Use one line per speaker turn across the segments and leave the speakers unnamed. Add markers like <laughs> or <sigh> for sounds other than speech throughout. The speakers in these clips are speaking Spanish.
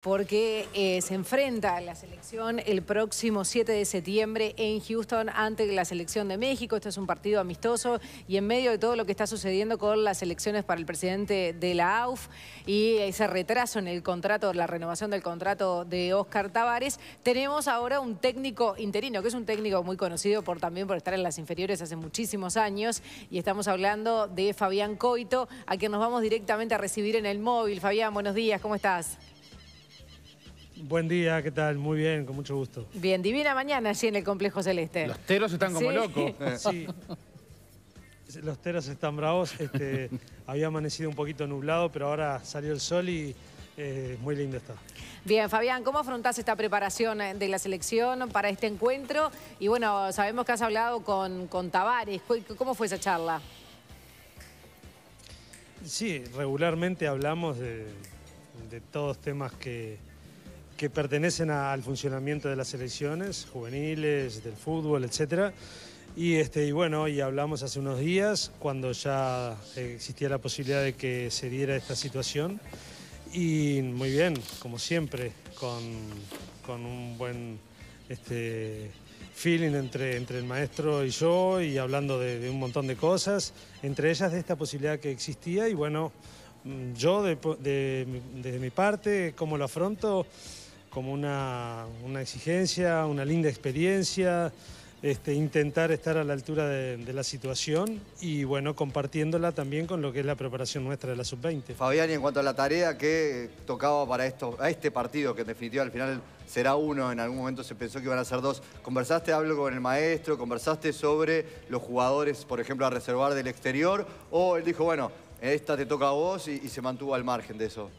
porque eh, se enfrenta la selección el próximo 7 de septiembre en Houston ante la selección de México. Este es un partido amistoso y en medio de todo lo que está sucediendo con las elecciones para el presidente de la AUF y ese retraso en el contrato, la renovación del contrato de Oscar Tavares, tenemos ahora un técnico interino, que es un técnico muy conocido por, también por estar en las inferiores hace muchísimos años y estamos hablando de Fabián Coito, a quien nos vamos directamente a recibir en el móvil. Fabián, buenos días, ¿cómo estás?
Buen día, ¿qué tal? Muy bien, con mucho gusto.
Bien, divina mañana allí en el Complejo Celeste. Los teros están como locos. <laughs> Eh. Sí.
Los teros están bravos. Este, <laughs> había amanecido un poquito nublado, pero ahora salió el sol y eh, muy lindo está.
Bien, Fabián, ¿cómo afrontás esta preparación eh, de la selección para este encuentro? Y bueno, sabemos que has hablado con, con Tavares. ¿Cómo fue esa charla?
Sí, regularmente hablamos de, de todos temas que que pertenecen al funcionamiento de las elecciones, juveniles, del fútbol, etc. Y, este, y bueno, y hablamos hace unos días, cuando ya existía la posibilidad de que se diera esta situación. Y muy bien, como siempre, con, con un buen este, feeling entre, entre el maestro y yo y hablando de, un montón de cosas, entre ellas de esta posibilidad que existía y bueno, mm, yo desde de, mi parte, cómo lo afronto, como una, exigencia, una linda experiencia, este, intentar estar a la altura de, la situación y bueno, compartiéndola también con lo que es la preparación nuestra de la sub-20. Fabián,
y en cuanto a la tarea que tocaba para esto, a este partido, que en definitiva al final será uno, en algún momento se pensó que iban a ser dos, ¿conversaste hablo con el maestro? ¿Conversaste sobre los jugadores, por ejemplo, a reservar del exterior? ¿O él dijo, bueno, esta te toca a vos y se mantuvo al margen de eso?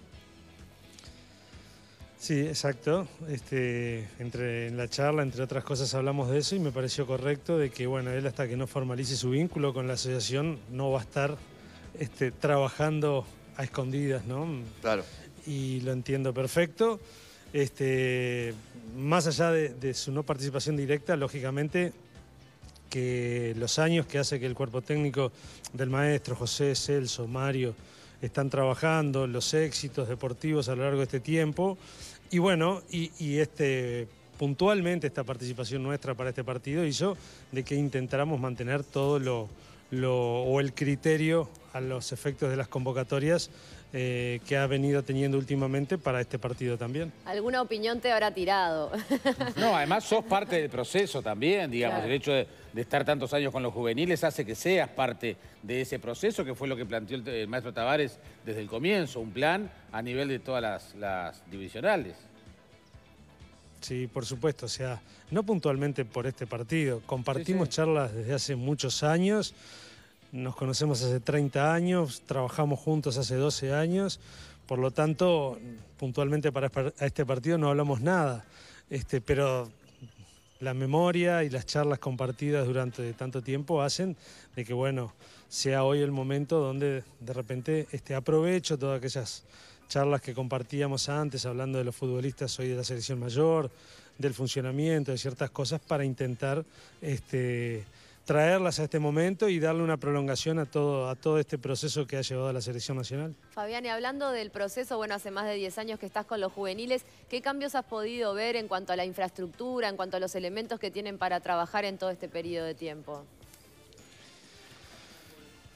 Sí, exacto. Este, entre, en la charla, entre otras cosas, hablamos de eso y me pareció correcto de que, bueno, él hasta que no formalice su vínculo con la asociación no va a estar este, trabajando a escondidas, ¿no? Claro. Y lo entiendo perfecto. Este, más allá de, de su no participación directa, lógicamente que los años que hace que el cuerpo técnico del maestro José Celso, Mario, están trabajando, los éxitos deportivos a lo largo de este tiempo, y bueno, y, este puntualmente esta participación nuestra para este partido hizo de que intentáramos mantener todo lo, o el criterio a los efectos de las convocatorias eh, que ha venido teniendo últimamente para este partido también.
¿Alguna opinión te habrá tirado?
No, además sos parte del proceso también, digamos, el hecho de de estar tantos años con los juveniles hace que seas parte de ese proceso, que fue lo que planteó el, maestro Tavares desde el comienzo, un plan a nivel de todas las, divisionales. Sí, por supuesto, o sea, no puntualmente por este partido, compartimos charlas desde hace muchos años, nos conocemos hace 30 años, trabajamos juntos hace 12 años, por lo tanto, puntualmente para este partido no hablamos nada, este, pero la memoria y las charlas compartidas durante tanto tiempo hacen de que, bueno, sea hoy el momento donde de repente este, aprovecho todas aquellas charlas que compartíamos antes, hablando de los futbolistas hoy de la selección mayor, del funcionamiento, de ciertas cosas, para intentar este, traerlas a este momento y darle una prolongación a todo, a todo este proceso que ha llevado a la selección nacional.
Fabián, y hablando del proceso, bueno, hace más de 10 años que estás con los juveniles, ¿qué cambios has podido ver en cuanto a la infraestructura, en cuanto a los elementos que tienen para trabajar en todo este periodo de tiempo?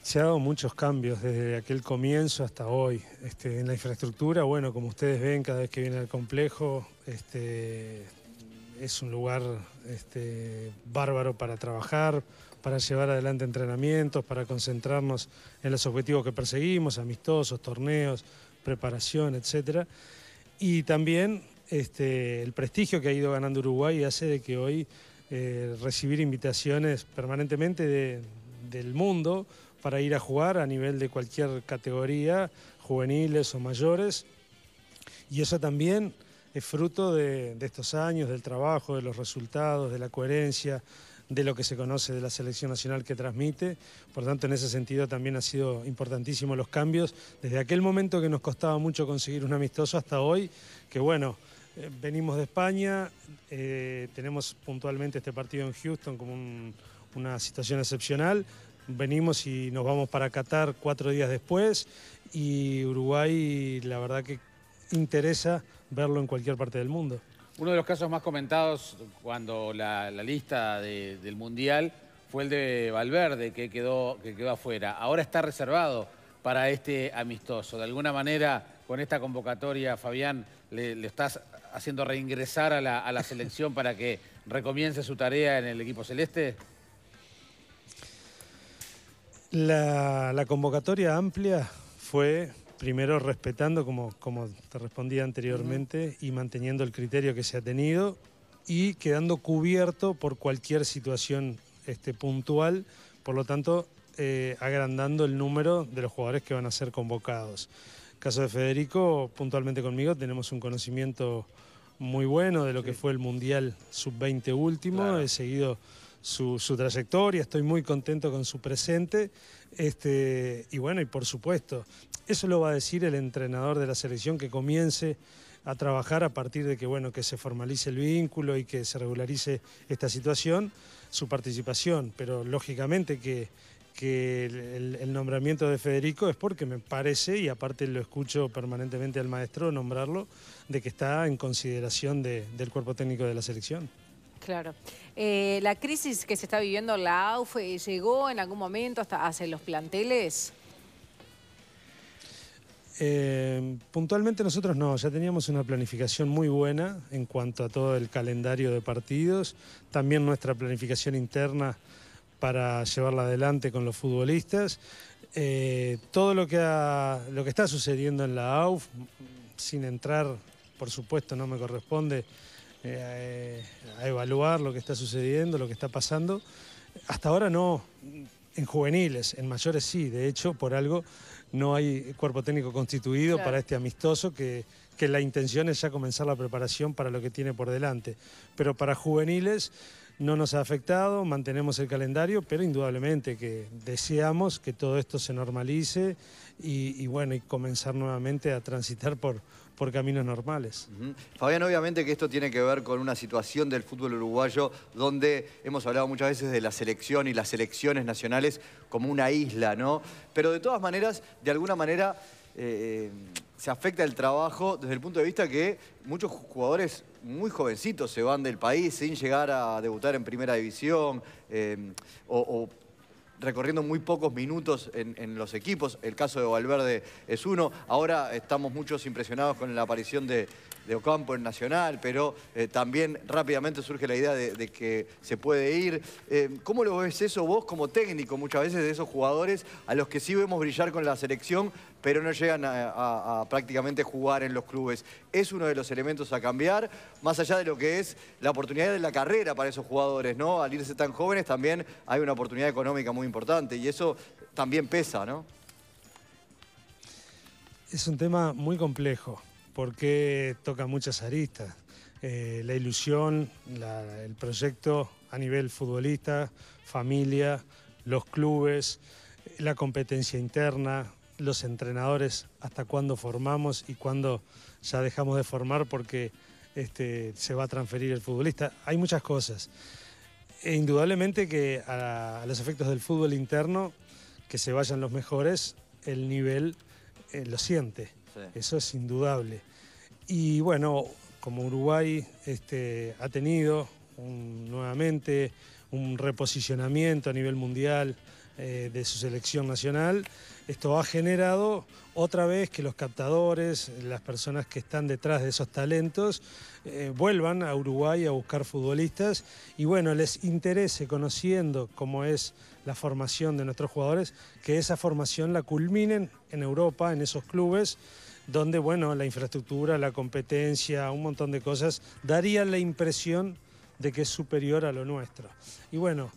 Se han dado muchos cambios desde aquel comienzo hasta hoy. Este, en la infraestructura, bueno, como ustedes ven, cada vez que viene al complejo, este, es un lugar este, bárbaro para trabajar para llevar adelante entrenamientos, para concentrarnos en los objetivos que perseguimos, amistosos, torneos, preparación, etc. Y también este, el prestigio que ha ido ganando Uruguay hace de que hoy eh, recibir invitaciones permanentemente del mundo para ir a jugar a nivel de cualquier categoría, juveniles o mayores. Y eso también es fruto de, de, estos años, del trabajo, de los resultados, de la coherencia, de lo que se conoce de la selección nacional que transmite. Por tanto, en ese sentido también ha sido importantísimo los cambios. Desde aquel momento que nos costaba mucho conseguir un amistoso hasta hoy, que bueno, eh, venimos de España, eh, tenemos puntualmente este partido en Houston como una situación excepcional. Venimos y nos vamos para Qatar cuatro días después y Uruguay la verdad que interesa verlo en cualquier parte del mundo. Uno de los casos más comentados cuando la, lista del Mundial fue el de Valverde, que quedó, que quedó afuera. Ahora está reservado para este amistoso. De alguna manera, con esta convocatoria, Fabián, le, estás haciendo reingresar a la, selección para que recomience su tarea en el equipo celeste. la convocatoria amplia fue primero respetando, como, como te respondía anteriormente, y manteniendo el criterio que se ha tenido y quedando cubierto por cualquier situación este, puntual, por lo tanto, eh, agrandando el número de los jugadores que van a ser convocados. caso de Federico, puntualmente conmigo, tenemos un conocimiento muy bueno de lo que fue el Mundial Sub-20 último, he seguido su, trayectoria, estoy muy contento con su presente. Este, y bueno, y por supuesto, eso lo va a decir el entrenador de la selección que comience a trabajar a partir de que, bueno, que se formalice el vínculo y que se regularice esta situación, su participación. Pero lógicamente que, que el, nombramiento de Federico es porque me parece, y aparte lo escucho permanentemente al maestro nombrarlo, de que está en consideración del cuerpo técnico de la selección.
Claro. Eh, ¿La crisis que se está viviendo en la AUF llegó en algún momento hasta hacia los planteles?
Eh, puntualmente nosotros no, ya teníamos una planificación muy buena en cuanto a todo el calendario de partidos, también nuestra planificación interna para llevarla adelante con los futbolistas. Eh, todo lo que, lo que está sucediendo en la AUF, sin entrar, por supuesto, no me corresponde eh, a evaluar lo que está sucediendo, lo que está pasando. Hasta ahora no, en juveniles, en mayores sí, de hecho, por algo no hay cuerpo técnico constituido para este amistoso que la intención es ya comenzar la preparación para lo que tiene por delante. Pero para juveniles no nos ha afectado, mantenemos el calendario, pero indudablemente que deseamos que todo esto se normalice y, bueno, y comenzar nuevamente a transitar por, por caminos normales.
Fabián, obviamente que esto tiene que ver con una situación del fútbol uruguayo donde hemos hablado muchas veces de la selección y las selecciones nacionales como una isla, ¿no? Pero de todas maneras, de alguna manera eh, se afecta el trabajo desde el punto de vista que muchos jugadores muy jovencitos se van del país sin llegar a debutar en primera división eh, o recorriendo muy pocos minutos en, los equipos. El caso de Valverde es uno. Ahora estamos muchos impresionados con la aparición de, Ocampo en Nacional, pero eh, también rápidamente surge la idea de, que se puede ir. Eh, ¿Cómo lo ves eso vos como técnico muchas veces de esos jugadores a los que sí vemos brillar con la selección, pero no llegan a, a prácticamente jugar en los clubes? ¿Es uno de los elementos a cambiar, más allá de lo que es la oportunidad de la carrera para esos jugadores, ¿no? Al irse tan jóvenes también hay una oportunidad económica muy importante y eso también pesa, ¿no?
Es un tema muy complejo porque toca muchas aristas. Eh, la ilusión, el proyecto a nivel futbolista, familia, los clubes, la competencia interna, los entrenadores, hasta cuándo formamos y cuándo ya dejamos de formar porque este, se va a transferir el futbolista. Hay muchas cosas. E indudablemente que a, los efectos del fútbol interno, que se vayan los mejores, el nivel eh, lo siente. Eso es indudable. Y bueno, como Uruguay este, ha tenido nuevamente un reposicionamiento a nivel mundial, eh, de su selección nacional. Esto ha generado otra vez que los captadores, las personas que están detrás de esos talentos, eh, vuelvan a Uruguay a buscar futbolistas y bueno, les interese conociendo cómo es la formación de nuestros jugadores, que esa formación la culminen en Europa, en esos clubes donde bueno, la infraestructura, la competencia, un montón de cosas darían la impresión de que es superior a lo nuestro. Y bueno,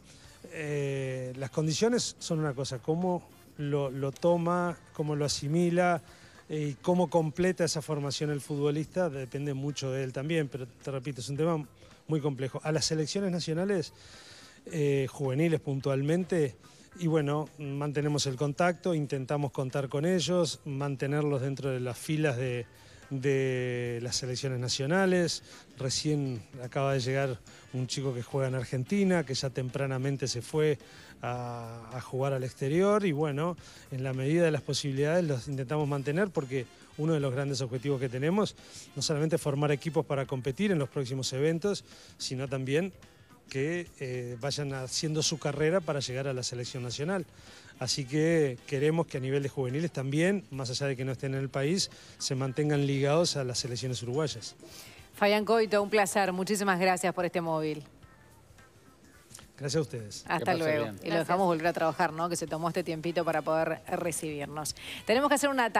eh, las condiciones son una cosa, cómo lo, toma, cómo lo asimila eh, y cómo completa esa formación el futbolista, depende mucho de él también, pero te repito, es un tema muy complejo. A las selecciones nacionales, eh, juveniles puntualmente, y bueno, mantenemos el contacto, intentamos contar con ellos, mantenerlos dentro de las filas de, de las selecciones nacionales. Recién acaba de llegar un chico que juega en Argentina, que ya tempranamente se fue a, jugar al exterior y bueno, en la medida de las posibilidades los intentamos mantener porque uno de los grandes objetivos que tenemos no solamente formar equipos para competir en los próximos eventos, sino también que eh, vayan haciendo su carrera para llegar a la selección nacional. Así que queremos que a nivel de juveniles también, más allá de que no estén en el país, se mantengan ligados a las selecciones uruguayas.
Fabián Coito, un placer. Muchísimas gracias por este móvil.
Gracias a ustedes. Hasta luego. Y lo
dejamos volver a trabajar, ¿no? Que se tomó este tiempito para poder recibirnos. Tenemos que hacer una tanda.